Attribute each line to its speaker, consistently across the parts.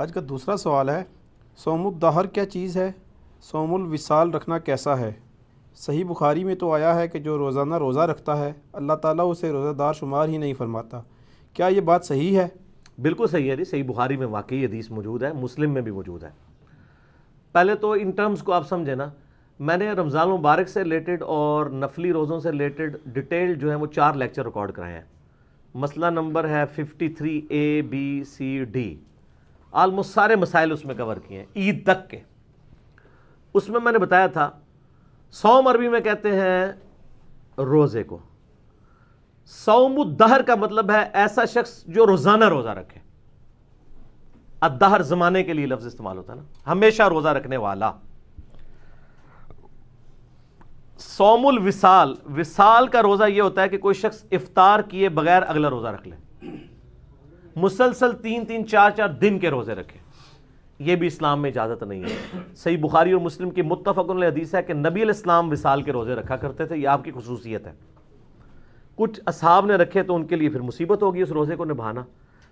Speaker 1: आज का दूसरा सवाल है सोमुदहर क्या चीज़ है सोमुल विसाल रखना कैसा है सही बुखारी में तो आया है कि जो रोज़ाना रोज़ा रखता है अल्लाह ताला उसे रोज़ादार शुमार ही नहीं फरमाता क्या ये बात सही है बिल्कुल सही है जी सही बुखारी में वाकई हदीस मौजूद है मुस्लिम में भी मौजूद है पहले तो इन टर्म्स को आप समझे ना मैंने रमज़ान मुबारक से रिलेटेड और नफली रोज़ों से रिलेटेड डिटेल जो है वो चार लेक्चर रिकॉर्ड कराए हैं मसला नंबर है fifty three A B C D almost सारे मसाइल उसमें कवर किए हैं ईद तक के उसमें मैंने बताया था सौम अरबी में कहते हैं रोज़े को सौमुद्दहर का मतलब है ऐसा शख्स जो रोज़ाना रोज़ा रखे अदहर जमाने के लिए लफ्ज़ इस्तेमाल होता है ना हमेशा रोज़ा रखने वाला सौमुल विसाल विसाल का रोज़ा यह होता है कि कोई शख्स इफ्तार किए बगैर अगला रोज़ा रख ले मुसलसल तीन तीन चार चार दिन के रोज़े रखे ये भी इस्लाम में इजाज़त नहीं है सही बुखारी और मुस्लिम की मुतफ़ हदीस है कि नबी इस्लाम विसाल के रोज़े रखा करते थे ये आपकी खसूसियत है कुछ असाब ने रखे तो उनके लिए फिर मुसीबत होगी उस रोज़े को निभाना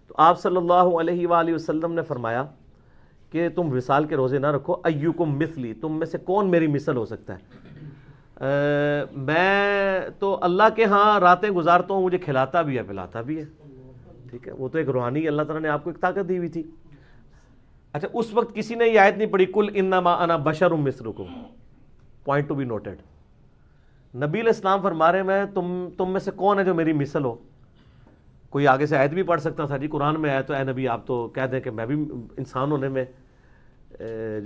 Speaker 1: तो आप सल्लल्लाहु अलैहि वसल्लम ने फरमाया कि तुम विसाल के रोज़े ना रखो अयू को मिसली तुम में से कौन मेरी मिसल हो सकता है आ, मैं तो अल्लाह के हाँ रातें गुजारता हूँ मुझे खिलाता भी है पिलाता भी है ठीक है वो तो एक रूहानी अल्लाह तला ने आपको एक ताकत दी हुई थी अच्छा उस वक्त किसी ने यह आयत नहीं पढ़ी कुल इन्ना अना बशर उम मिस्र को पॉइंट टू बी नोटेड नबील इस्लाम फरमा रहे मैं तुम तुम में से कौन है जो मेरी मिसल हो कोई आगे से आयत भी पढ़ सकता था जी कुरान में आया तो ए नबी आप तो कह दें कि मैं भी इंसान होने में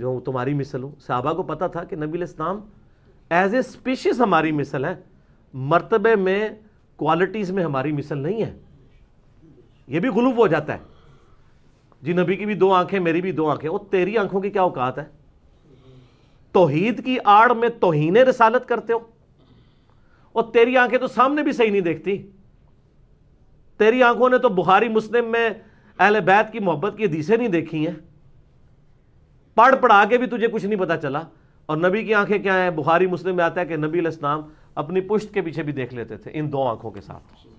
Speaker 1: जो हूँ तुम्हारी मिसल हूँ साहबा को पता था कि नबील इस्लाम एज ए स्पीशीज़ हमारी मिसल है मरतबे में क्वालिटीज़ में हमारी मिसल नहीं है ये भी गुलूब हो जाता है जी नबी की भी दो आंखें मेरी भी दो आंखें और तेरी आंखों की क्या औकात है तोहीद की आड़ में तोहन रसालत करते हो और तेरी आंखें तो सामने भी सही नहीं देखती तेरी आंखों ने तो बुखारी मुस्लिम में अहल बैत की मोहब्बत की हदीसें नहीं देखी हैं पढ़ पढ़ा के भी तुझे कुछ नहीं पता चला और नबी की आंखें क्या हैं बुखारी मुस्लिम में आता है कि नबी इस्लाम अपनी पुश्त के पीछे भी देख लेते थे इन दो आंखों के साथ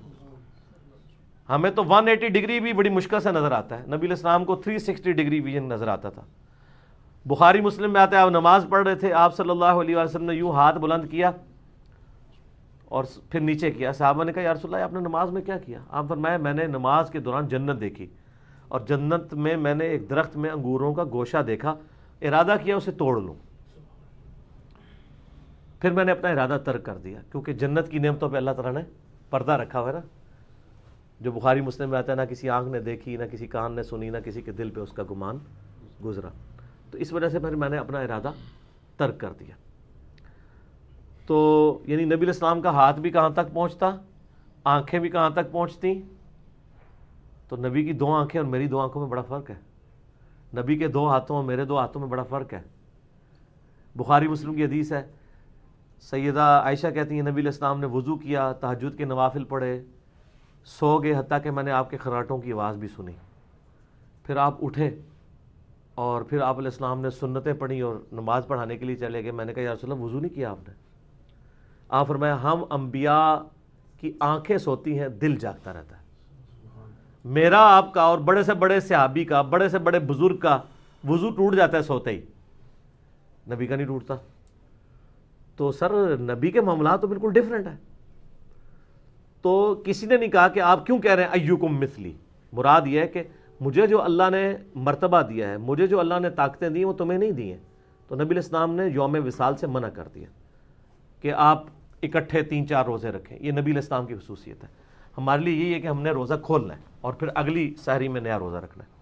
Speaker 1: हमें तो 180 डिग्री भी बड़ी मुश्किल से नज़र आता है नबी इस्लाम को 360 डिग्री विजन नज़र आता था बुखारी मुस्लिम में आते आप नमाज पढ़ रहे थे आप सल्लल्लाहु अलैहि वसल्लम ने यूँ हाथ बुलंद किया और फिर नीचे किया साहबा ने कहा यारसोल्ला आपने नमाज में क्या किया आप फरमाया मैंने नमाज के दौरान जन्नत देखी और जन्नत में मैंने एक दरख्त में अंगूरों का गोशा देखा इरादा किया उसे तोड़ लूँ फिर मैंने अपना इरादा तर्क कर दिया क्योंकि जन्नत की नियमतों पर अल्लाह तला ने पर्दा रखा हुआ है ना जो बुखारी मुस्लिम में आता है ना किसी आँख ने देखी ना किसी कान ने सुनी ना किसी के दिल पे उसका गुमान गुजरा तो इस वजह से फिर मैंने अपना इरादा तर्क कर दिया तो यानी नबी इस्लाम का हाथ भी कहाँ तक पहुँचता आँखें भी कहाँ तक पहुँचती तो नबी की दो आँखें और मेरी दो आँखों में बड़ा फ़र्क है नबी के दो हाथों और मेरे दो हाथों में बड़ा फ़र्क है बुखारी मुस्लिम की हदीस है सैदा आयशा कहती हैं नबी इस्लाम ने वज़ू किया तहजद के नवाफिल पढ़े सो गए हती कि मैंने आपके खराटों की आवाज़ भी सुनी फिर आप उठे और फिर आप इस्लाम ने सुन्नतें पढ़ी और नमाज़ पढ़ाने के लिए चले गए मैंने कहा यार वज़ू नहीं किया आपने आप फरमाया हम अम्बिया की आंखें सोती हैं दिल जागता रहता है मेरा आपका और बड़े से बड़े सहाबी का बड़े से बड़े बुज़ुर्ग का वज़ू टूट जाता है सोते ही नबी का नहीं टूटता तो सर नबी के मामला तो बिल्कुल डिफरेंट है तो किसी ने नहीं कहा कि आप क्यों कह रहे हैं अयुकुम मिसली मुराद यह है कि मुझे जो अल्लाह ने मरतबा दिया है मुझे जो अल्लाह ने ताकतें दी वो तुम्हें नहीं दी हैं तो नबी इस्लाम ने योम विसाल से मना कर दिया कि आप इकट्ठे तीन चार रोज़े रखें ये नबी इस्लाम की खसूसियत है हमारे लिए यही है कि हमने रोज़ा खोलना है और फिर अगली शहरी में नया रोज़ा रखना है